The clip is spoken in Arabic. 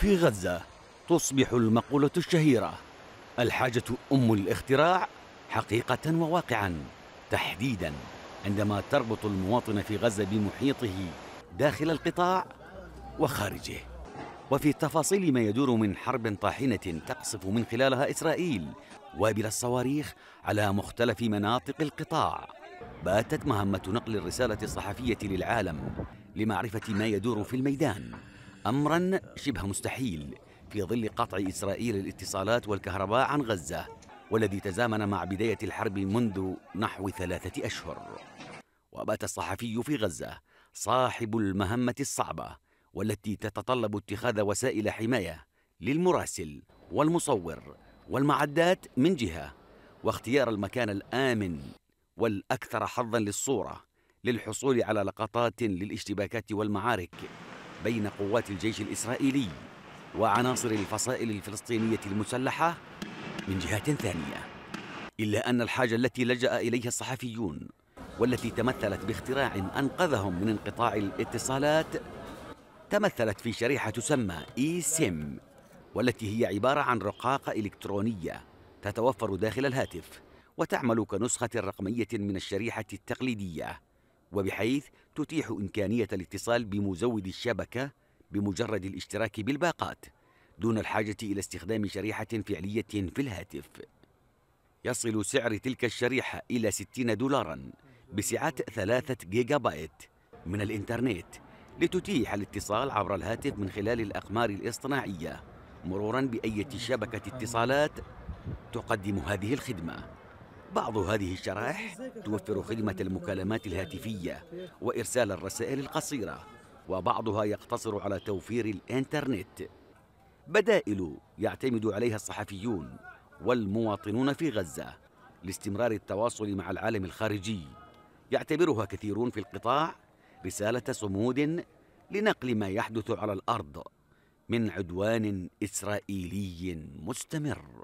في غزة تصبح المقولة الشهيرة الحاجة أم الاختراع حقيقة وواقعا تحديدا عندما تربط المواطن في غزة بمحيطه داخل القطاع وخارجه وفي تفاصيل ما يدور من حرب طاحنة تقصف من خلالها إسرائيل وابل الصواريخ على مختلف مناطق القطاع باتت مهمة نقل الرسالة الصحفية للعالم لمعرفة ما يدور في الميدان أمرا شبه مستحيل في ظل قطع إسرائيل الاتصالات والكهرباء عن غزة والذي تزامن مع بداية الحرب منذ نحو ثلاثة أشهر وبات الصحفي في غزة صاحب المهمة الصعبة والتي تتطلب اتخاذ وسائل حماية للمراسل والمصور والمعدات من جهة واختيار المكان الآمن والأكثر حظا للصورة للحصول على لقطات للاشتباكات والمعارك بين قوات الجيش الإسرائيلي وعناصر الفصائل الفلسطينية المسلحة من جهة ثانية إلا أن الحاجة التي لجأ إليها الصحفيون والتي تمثلت باختراع أنقذهم من انقطاع الاتصالات تمثلت في شريحة تسمى إي سيم والتي هي عبارة عن رقاقة إلكترونية تتوفر داخل الهاتف وتعمل كنسخة رقمية من الشريحة التقليدية وبحيث تتيح إمكانية الاتصال بمزود الشبكة بمجرد الاشتراك بالباقات دون الحاجة إلى استخدام شريحة فعلية في الهاتف يصل سعر تلك الشريحة إلى 60 دولاراً بسعة 3 جيجا بايت من الإنترنت لتتيح الاتصال عبر الهاتف من خلال الأقمار الاصطناعية مروراً بأية شبكة اتصالات تقدم هذه الخدمة بعض هذه الشرائح توفر خدمة المكالمات الهاتفية وإرسال الرسائل القصيرة وبعضها يقتصر على توفير الإنترنت بدائل يعتمد عليها الصحفيون والمواطنون في غزة لاستمرار التواصل مع العالم الخارجي يعتبرها كثيرون في القطاع رسالة صمود لنقل ما يحدث على الأرض من عدوان إسرائيلي مستمر